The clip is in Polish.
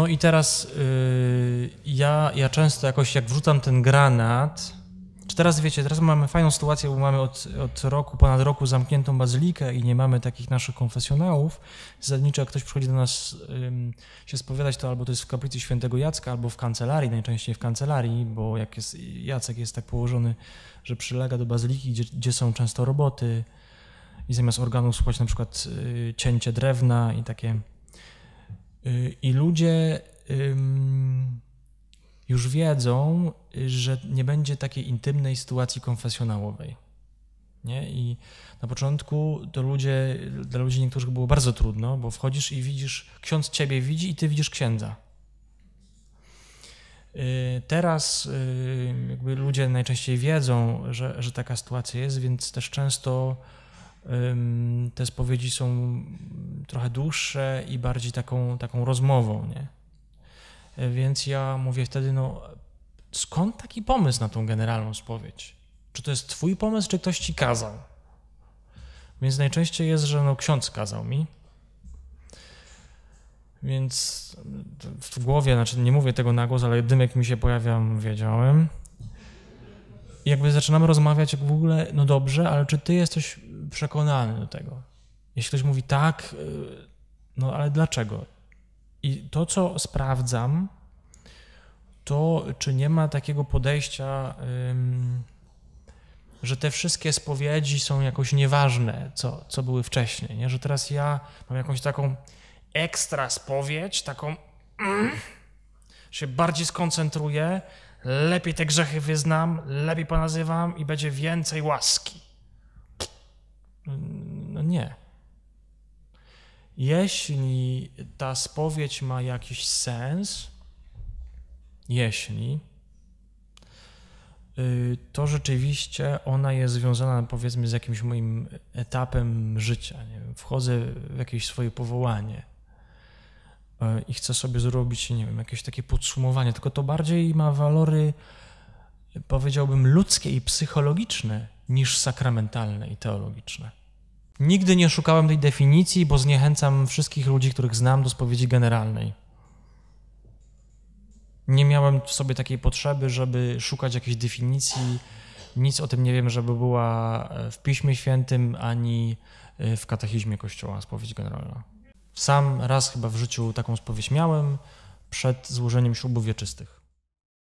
No i teraz yy, ja, ja często jakoś jak wrzucam ten granat, czy teraz wiecie, teraz mamy fajną sytuację, bo mamy od, od roku, ponad roku zamkniętą bazylikę i nie mamy takich naszych konfesjonałów. Zasadniczo jak ktoś przychodzi do nas się spowiadać, to albo to jest w kaplicy świętego Jacka, albo w kancelarii, najczęściej w kancelarii, bo jak jest, Jacek jest tak położony, że przylega do bazyliki, gdzie, gdzie są często roboty i zamiast organów słuchać na przykład y, cięcie drewna i takie Y, I ludzie już wiedzą, że nie będzie takiej intymnej sytuacji konfesjonałowej. Nie? I na początku to ludzie, dla ludzi niektórych było bardzo trudno, bo wchodzisz i widzisz, ksiądz ciebie widzi i ty widzisz księdza. Y, teraz y, jakby ludzie najczęściej wiedzą, że, że taka sytuacja jest, więc też często te spowiedzi są trochę dłuższe i bardziej taką, taką rozmową, nie? E, więc ja mówię wtedy, no skąd taki pomysł na tą generalną spowiedź? Czy to jest twój pomysł, czy ktoś ci kazał? Więc najczęściej jest, że no ksiądz kazał mi. Więc e, w głowie, znaczy nie mówię tego na głos, ale dymek mi się pojawia, wiedziałem. I jakby zaczynamy rozmawiać jak w ogóle, no dobrze, ale czy ty jesteś przekonany do tego. Jeśli ktoś mówi tak, y, no ale dlaczego? I to, co sprawdzam, to czy nie ma takiego podejścia, że te wszystkie spowiedzi są jakoś nieważne, co, co były wcześniej. Nie? Że teraz ja mam jakąś taką ekstra spowiedź, taką mm, się bardziej skoncentruję, lepiej te grzechy wyznam, lepiej ponazywam i będzie więcej łaski. Mm, no nie. Jeśli ta spowiedź ma jakiś sens, jeśli, y, to rzeczywiście ona jest związana powiedzmy z jakimś moim etapem życia. Nie wiem, wchodzę w jakieś swoje powołanie y, i chcę sobie zrobić, nie wiem, jakieś takie podsumowanie, tylko to bardziej ma walory powiedziałbym, ludzkie i psychologiczne niż sakramentalne i teologiczne. Nigdy nie szukałem tej definicji, bo zniechęcam wszystkich ludzi, których znam, do spowiedzi generalnej. Nie miałem w sobie takiej potrzeby, żeby szukać jakiejś definicji. Nic o tym nie wiem, żeby była e, w Piśmie Świętym ani e, w katechizmie Kościoła spowiedź generalna. Sam raz chyba w życiu taką spowiedź miałem przed złożeniem ślubu wieczystych.